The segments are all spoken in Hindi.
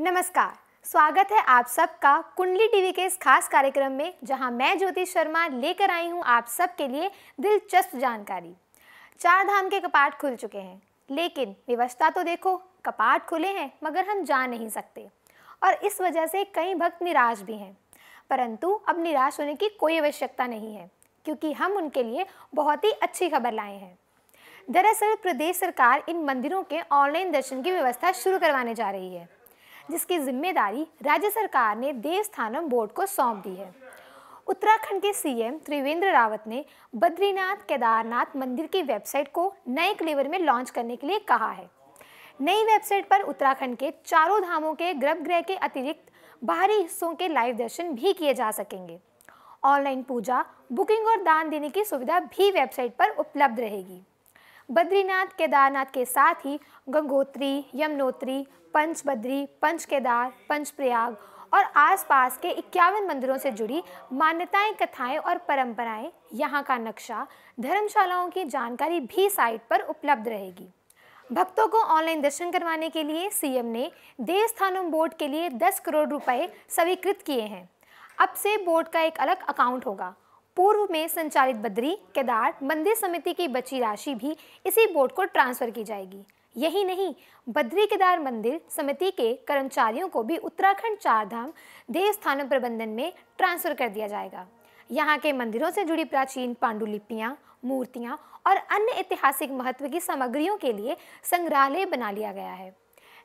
नमस्कार स्वागत है आप सबका कुंडली टीवी के इस खास कार्यक्रम में जहां मैं ज्योति शर्मा लेकर आई हूं आप सबके लिए दिलचस्प जानकारी चार धाम के कपाट खुल चुके हैं लेकिन व्यवस्था तो देखो कपाट खुले हैं मगर हम जा नहीं सकते और इस वजह से कई भक्त निराश भी हैं परंतु अब निराश होने की कोई आवश्यकता नहीं है क्योंकि हम उनके लिए बहुत ही अच्छी खबर लाए हैं दरअसल प्रदेश सरकार इन मंदिरों के ऑनलाइन दर्शन की व्यवस्था शुरू करवाने जा रही है जिसकी जिम्मेदारी राज्य सरकार ने देवस्थानम बोर्ड को सौंप दी है उत्तराखंड के सीएम त्रिवेंद्र रावत ने बद्रीनाथ केदारनाथ मंदिर की वेबसाइट को नए क्लेवर में लॉन्च करने के लिए कहा है नई वेबसाइट पर उत्तराखंड के चारों धामों के गर्भगृह के अतिरिक्त बाहरी हिस्सों के लाइव दर्शन भी किए जा सकेंगे ऑनलाइन पूजा बुकिंग और दान देने की सुविधा भी वेबसाइट पर उपलब्ध रहेगी बद्रीनाथ केदारनाथ के साथ ही गंगोत्री यमुनोत्री पंच बद्री पंच केदार पंच प्रयाग और आसपास के इक्यावन मंदिरों से जुड़ी मान्यताएं कथाएं और परंपराएं यहाँ का नक्शा धर्मशालाओं की जानकारी भी साइट पर उपलब्ध रहेगी भक्तों को ऑनलाइन दर्शन करवाने के लिए सीएम ने देवस्थानम बोर्ड के लिए 10 करोड़ रुपए स्वीकृत किए हैं अब से बोर्ड का एक अलग अकाउंट होगा पूर्व में संचालित बद्री केदार मंदिर समिति की बची राशि भी इसी बोर्ड को ट्रांसफर की जाएगी यही नहीं बद्री केदार मंदिर समिति के कर्मचारियों को भी उत्तराखंड चारधाम देवस्थान प्रबंधन में ट्रांसफर कर दिया जाएगा यहाँ के मंदिरों से जुड़ी प्राचीन पांडुलिपियाँ मूर्तियाँ और अन्य ऐतिहासिक महत्व की सामग्रियों के लिए संग्रहालय बना लिया गया है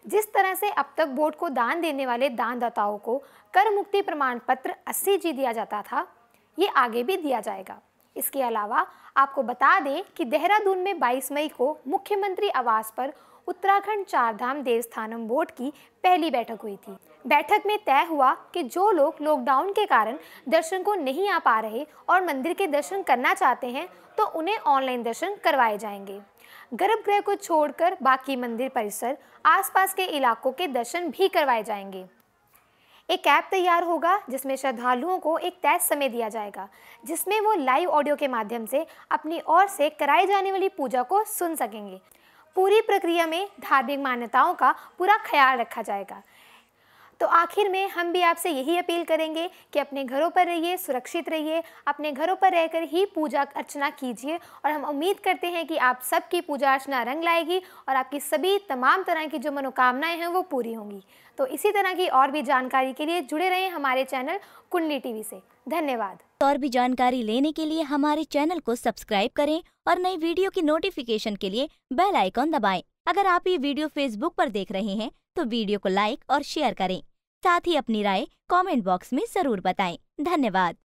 जिस तरह से अब तक बोर्ड को दान देने वाले दानदाताओं को कर मुक्ति प्रमाण पत्र अस्सी जी दिया जाता था ये आगे भी दिया जाएगा इसके अलावा आपको बता दें कि देहरादून में 22 मई को मुख्यमंत्री आवास पर उत्तराखंड चारधाम देवस्थानम बोर्ड की पहली बैठक हुई थी बैठक में तय हुआ कि जो लोग लॉकडाउन के कारण दर्शन को नहीं आ पा रहे और मंदिर के दर्शन करना चाहते हैं तो उन्हें ऑनलाइन दर्शन करवाए जाएंगे गर्भगृह को छोड़कर बाकी मंदिर परिसर आसपास के इलाकों के दर्शन भी करवाए जाएंगे एक ऐप तैयार होगा जिसमें श्रद्धालुओं को एक तय समय दिया जाएगा जिसमें वो लाइव ऑडियो के माध्यम से अपनी ओर से कराई जाने वाली पूजा को सुन सकेंगे पूरी प्रक्रिया में धार्मिक मान्यताओं का पूरा ख्याल रखा जाएगा तो आखिर में हम भी आपसे यही अपील करेंगे कि अपने घरों पर रहिए सुरक्षित रहिए अपने घरों पर रहकर ही पूजा अर्चना कीजिए और हम उम्मीद करते हैं कि आप सबकी पूजा अर्चना रंग लाएगी और आपकी सभी तमाम तरह की जो मनोकामनाएं हैं वो पूरी होंगी तो इसी तरह की और भी जानकारी के लिए जुड़े रहें हमारे चैनल कुंडली टीवी से धन्यवाद और भी जानकारी लेने के लिए हमारे चैनल को सब्सक्राइब करें और नई वीडियो की नोटिफिकेशन के लिए बेल आइकॉन दबाएं। अगर आप ये वीडियो फेसबुक पर देख रहे हैं तो वीडियो को लाइक और शेयर करें साथ ही अपनी राय कमेंट बॉक्स में जरूर बताएं धन्यवाद